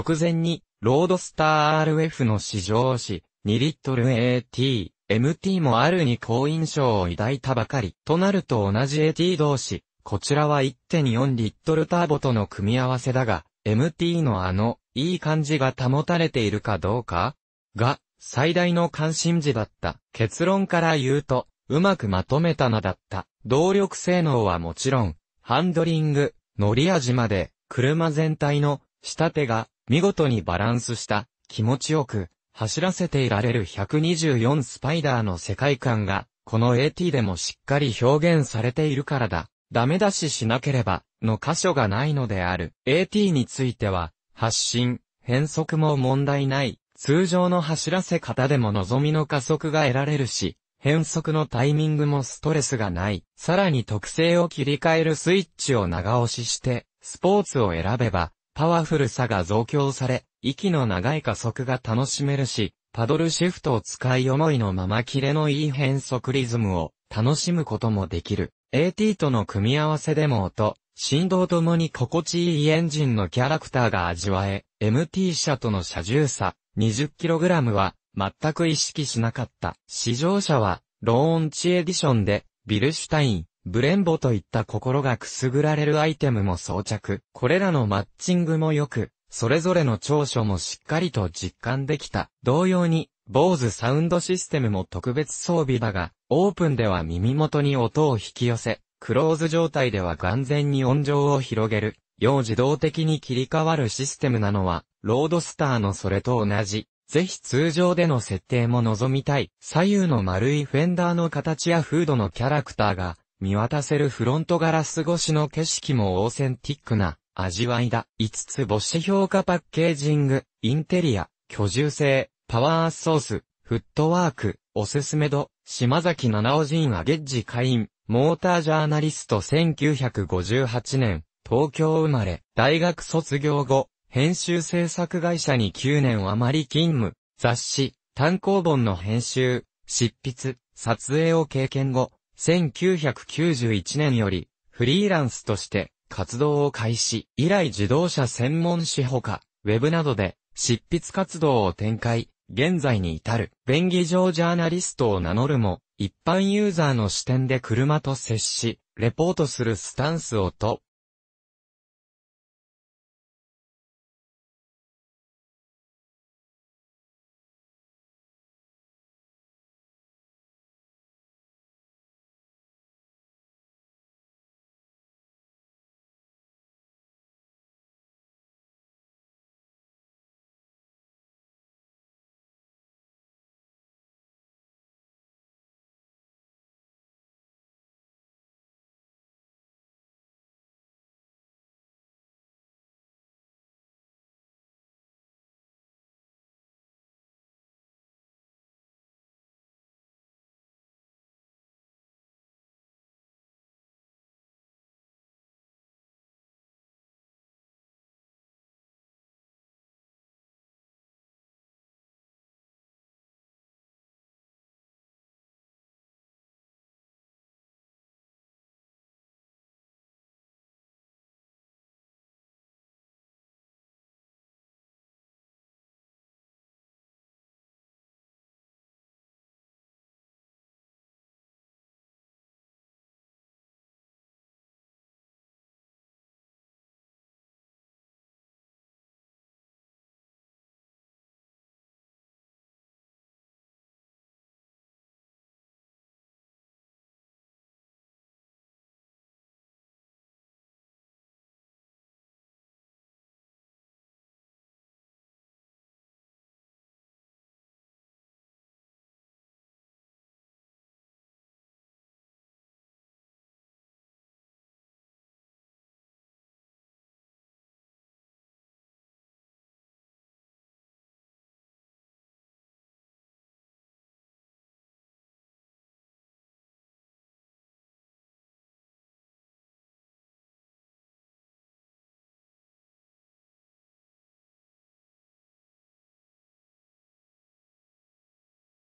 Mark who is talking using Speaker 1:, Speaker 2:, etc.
Speaker 1: 直前に、ロードスター RF の試乗し、2リットル AT、MT も R に好印象を抱いたばかり。となると同じ AT 同士、こちらは1.4リットルターボとの組み合わせだが、MT のあの、いい感じが保たれているかどうかが、最大の関心事だった。結論から言うと、うまくまとめたのだった。動力性能はもちろん、ハンドリング、乗り味まで、車全体の、下手が、見事にバランスした、気持ちよく、走らせていられる124スパイダーの世界観が、この AT でもしっかり表現されているからだ。ダメ出ししなければ、の箇所がないのである。AT については、発進、変速も問題ない。通常の走らせ方でも望みの加速が得られるし、変速のタイミングもストレスがない。さらに特性を切り替えるスイッチを長押しして、スポーツを選べば、パワフルさが増強され、息の長い加速が楽しめるし、パドルシフトを使い思いのままキレのいい変速リズムを楽しむこともできる。AT との組み合わせでも音、振動ともに心地いいエンジンのキャラクターが味わえ、MT 車との車重差 20kg は全く意識しなかった。試乗車はローンチエディションでビルシュタイン、ブレンボといった心がくすぐられるアイテムも装着。これらのマッチングも良く、それぞれの長所もしっかりと実感できた。同様に、坊主サウンドシステムも特別装備だが、オープンでは耳元に音を引き寄せ、クローズ状態では完全に音情を広げる、要自動的に切り替わるシステムなのは、ロードスターのそれと同じ。ぜひ通常での設定も望みたい。左右の丸いフェンダーの形やフードのキャラクターが、見渡せるフロントガラス越しの景色もオーセンティックな味わいだ。5つ星評価パッケージング、インテリア、居住性、パワーソース、フットワーク、おすすめ度、島崎七尾陣はゲッジ会員、モータージャーナリスト1958年、東京生まれ、大学卒業後、編集制作会社に9年余り勤務、雑誌、単行本の編集、執筆、撮影を経験後、1991年より、フリーランスとして活動を開始、以来自動車専門誌ほか、ウェブなどで執筆活動を展開、現在に至る、便宜上ジャーナリストを名乗るも、一般ユーザーの視点で車と接し、レポートするスタンスをと、